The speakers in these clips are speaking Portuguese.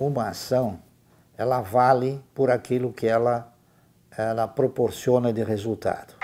uma ação ela vale por aquilo que ela, ela proporciona de resultado.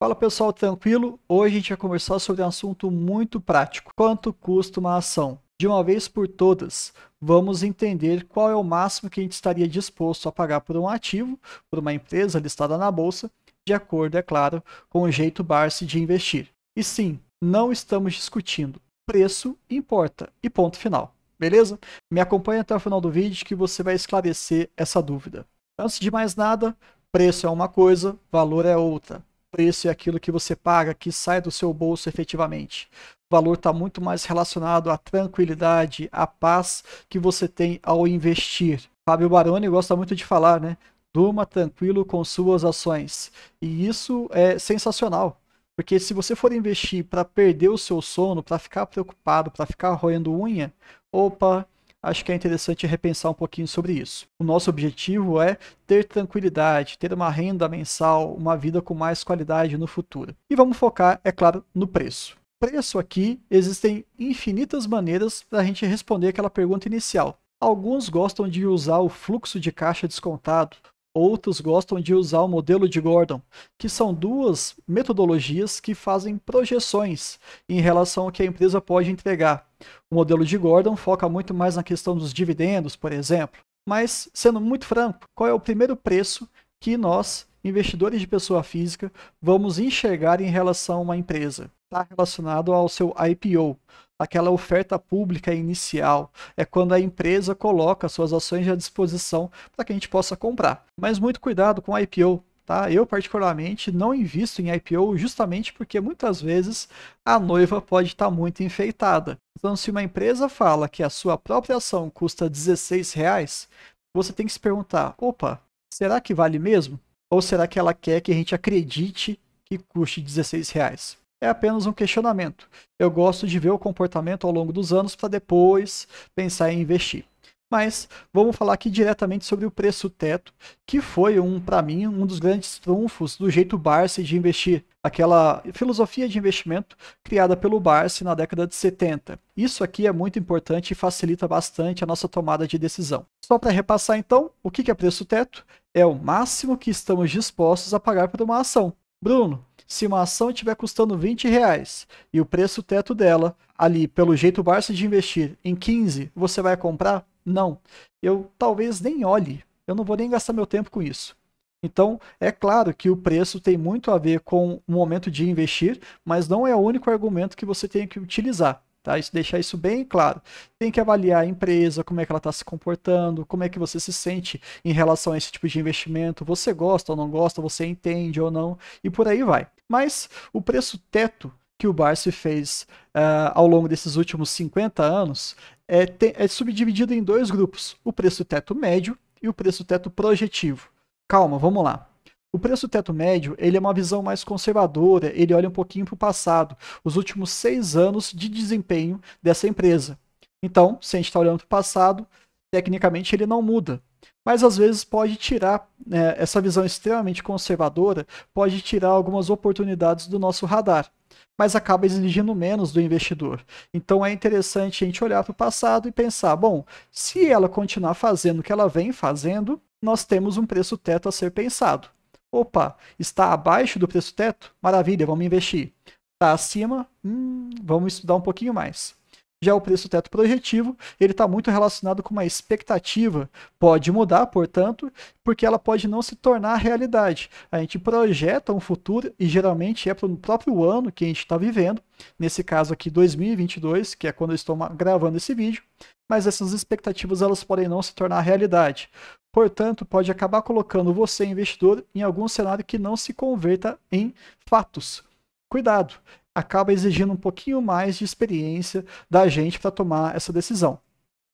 Fala pessoal, tranquilo? Hoje a gente vai conversar sobre um assunto muito prático: quanto custa uma ação? De uma vez por todas, vamos entender qual é o máximo que a gente estaria disposto a pagar por um ativo, por uma empresa listada na bolsa, de acordo, é claro, com o jeito Barsi de investir. E sim, não estamos discutindo. Preço importa. E ponto final. Beleza? Me acompanhe até o final do vídeo que você vai esclarecer essa dúvida. Antes de mais nada, preço é uma coisa, valor é outra. Preço é aquilo que você paga, que sai do seu bolso efetivamente. O valor está muito mais relacionado à tranquilidade, à paz que você tem ao investir. Fábio Baroni gosta muito de falar, né? Durma tranquilo com suas ações. E isso é sensacional. Porque se você for investir para perder o seu sono, para ficar preocupado, para ficar roendo unha, opa, acho que é interessante repensar um pouquinho sobre isso. O nosso objetivo é ter tranquilidade, ter uma renda mensal, uma vida com mais qualidade no futuro. E vamos focar, é claro, no preço. Preço aqui, existem infinitas maneiras para a gente responder aquela pergunta inicial. Alguns gostam de usar o fluxo de caixa descontado, Outros gostam de usar o modelo de Gordon, que são duas metodologias que fazem projeções em relação ao que a empresa pode entregar. O modelo de Gordon foca muito mais na questão dos dividendos, por exemplo. Mas, sendo muito franco, qual é o primeiro preço que nós, investidores de pessoa física, vamos enxergar em relação a uma empresa? Está relacionado ao seu IPO, aquela oferta pública inicial, é quando a empresa coloca suas ações à disposição para que a gente possa comprar. Mas muito cuidado com a IPO. Tá? Eu, particularmente, não invisto em IPO justamente porque muitas vezes a noiva pode estar tá muito enfeitada. Então, se uma empresa fala que a sua própria ação custa R$16, você tem que se perguntar: opa, será que vale mesmo? Ou será que ela quer que a gente acredite que custe 16 reais? é apenas um questionamento. Eu gosto de ver o comportamento ao longo dos anos para depois pensar em investir. Mas vamos falar aqui diretamente sobre o preço teto, que foi um para mim um dos grandes trunfos do jeito Barsi de investir, aquela filosofia de investimento criada pelo Barsi na década de 70. Isso aqui é muito importante e facilita bastante a nossa tomada de decisão. Só para repassar então, o que é preço teto? É o máximo que estamos dispostos a pagar por uma ação. Bruno, se uma ação estiver custando 20 reais e o preço teto dela, ali, pelo jeito Barça de investir, em 15, você vai comprar? Não. Eu talvez nem olhe. Eu não vou nem gastar meu tempo com isso. Então, é claro que o preço tem muito a ver com o momento de investir, mas não é o único argumento que você tem que utilizar. Tá? Isso, deixar isso bem claro. Tem que avaliar a empresa, como é que ela está se comportando, como é que você se sente em relação a esse tipo de investimento, você gosta ou não gosta, você entende ou não, e por aí vai. Mas o preço teto que o Barsi fez uh, ao longo desses últimos 50 anos é, te, é subdividido em dois grupos: o preço teto médio e o preço teto projetivo. Calma, vamos lá. O preço teto médio ele é uma visão mais conservadora, ele olha um pouquinho para o passado, os últimos seis anos de desempenho dessa empresa. Então, se a gente está olhando para o passado, tecnicamente ele não muda mas às vezes pode tirar né, essa visão extremamente conservadora, pode tirar algumas oportunidades do nosso radar mas acaba exigindo menos do investidor. Então é interessante a gente olhar para o passado e pensar: bom, se ela continuar fazendo o que ela vem fazendo, nós temos um preço teto a ser pensado. Opa, está abaixo do preço teto? Maravilha, vamos investir. Está acima? Hum, vamos estudar um pouquinho mais. Já o preço teto projetivo, ele está muito relacionado com uma expectativa. Pode mudar, portanto, porque ela pode não se tornar realidade. A gente projeta um futuro e geralmente é para o próprio ano que a gente está vivendo. Nesse caso aqui, 2022, que é quando eu estou gravando esse vídeo. Mas essas expectativas elas podem não se tornar realidade. Portanto, pode acabar colocando você, investidor, em algum cenário que não se converta em fatos. Cuidado, acaba exigindo um pouquinho mais de experiência da gente para tomar essa decisão.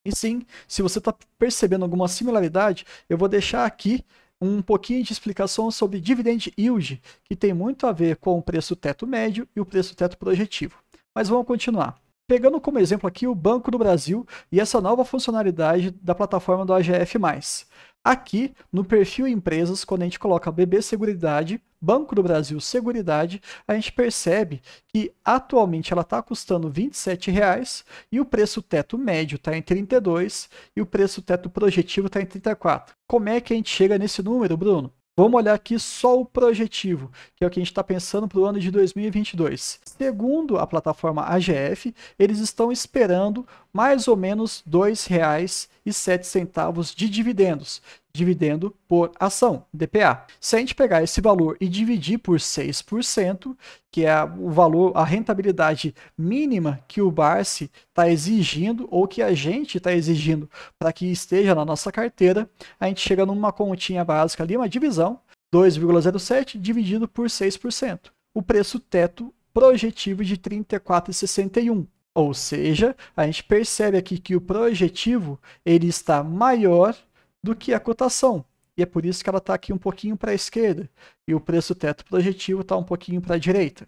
E sim, se você está percebendo alguma similaridade, eu vou deixar aqui um pouquinho de explicação sobre dividend yield, que tem muito a ver com o preço teto médio e o preço teto projetivo. Mas vamos continuar. Pegando como exemplo aqui o Banco do Brasil e essa nova funcionalidade da plataforma do AGF+. Aqui, no perfil empresas, quando a gente coloca BB Seguridade, Banco do Brasil Seguridade, a gente percebe que atualmente ela está custando R$ 27,00 e o preço teto médio está em R$ 32,00 e o preço teto projetivo está em R$ 34,00. Como é que a gente chega nesse número, Bruno? Vamos olhar aqui só o projetivo, que é o que a gente está pensando para o ano de 2022. Segundo a plataforma AGF, eles estão esperando mais ou menos R$ 2,07 de dividendos, dividendo por ação, DPA. Se a gente pegar esse valor e dividir por 6%, que é o valor, a rentabilidade mínima que o Barsi está exigindo ou que a gente está exigindo para que esteja na nossa carteira, a gente chega numa continha básica ali, uma divisão, 2,07 dividido por 6%. O preço teto projetivo de 34,61. Ou seja, a gente percebe aqui que o projetivo ele está maior do que a cotação. E é por isso que ela está aqui um pouquinho para a esquerda. E o preço teto projetivo está um pouquinho para a direita.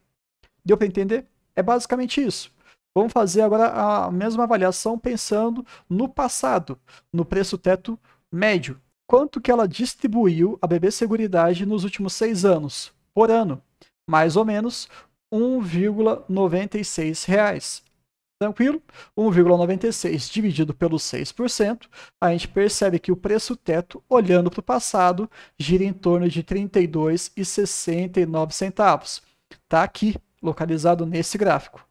Deu para entender? É basicamente isso. Vamos fazer agora a mesma avaliação pensando no passado, no preço teto médio. Quanto que ela distribuiu a BB Seguridade nos últimos seis anos, por ano? Mais ou menos R$ 1,96. Tranquilo? 1,96 dividido pelo 6%, a gente percebe que o preço teto, olhando para o passado, gira em torno de R$ 32,69. Está aqui, localizado nesse gráfico.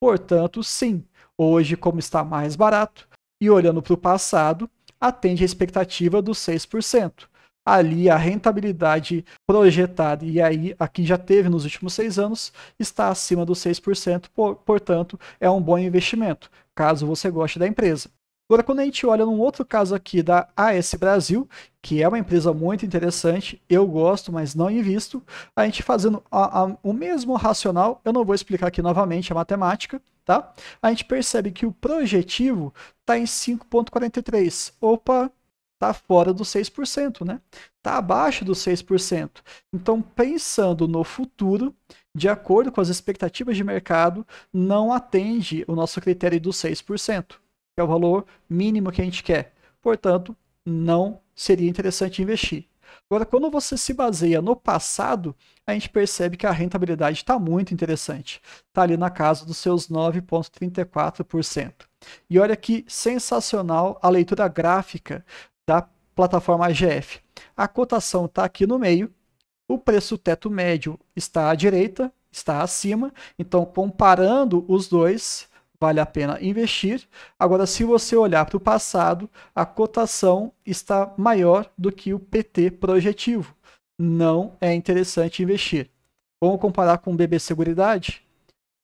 Portanto, sim, hoje, como está mais barato, e olhando para o passado, atende a expectativa dos 6% ali a rentabilidade projetada, e aí aqui já teve nos últimos seis anos, está acima dos 6%, por, portanto, é um bom investimento, caso você goste da empresa. Agora, quando a gente olha num outro caso aqui da AS Brasil, que é uma empresa muito interessante, eu gosto, mas não invisto, a gente fazendo a, a, o mesmo racional, eu não vou explicar aqui novamente a matemática, tá? A gente percebe que o projetivo está em 5,43. Opa, está fora dos 6%, né? Está abaixo dos 6%. Então, pensando no futuro, de acordo com as expectativas de mercado, não atende o nosso critério dos 6%, que é o valor mínimo que a gente quer. Portanto, não seria interessante investir. Agora, quando você se baseia no passado, a gente percebe que a rentabilidade está muito interessante. Está ali na casa dos seus 9,34%. E olha que sensacional a leitura gráfica da plataforma AGF. A cotação está aqui no meio, o preço teto médio está à direita, está acima, então comparando os dois, vale a pena investir. Agora, se você olhar para o passado, a cotação está maior do que o PT projetivo. Não é interessante investir. Vamos comparar com o BB Seguridade?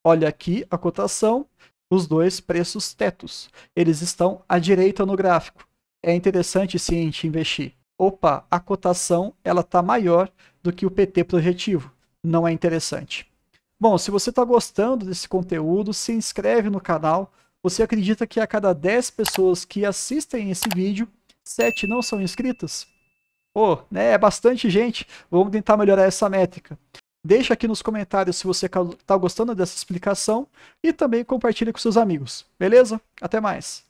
Olha aqui a cotação, os dois preços tetos. Eles estão à direita no gráfico é interessante sim a gente investir. Opa, a cotação ela está maior do que o PT projetivo. Não é interessante. Bom, se você está gostando desse conteúdo, se inscreve no canal. Você acredita que a cada 10 pessoas que assistem esse vídeo, 7 não são inscritas? Pô, né, é bastante gente. Vamos tentar melhorar essa métrica. Deixa aqui nos comentários se você está gostando dessa explicação e também compartilha com seus amigos. Beleza? Até mais!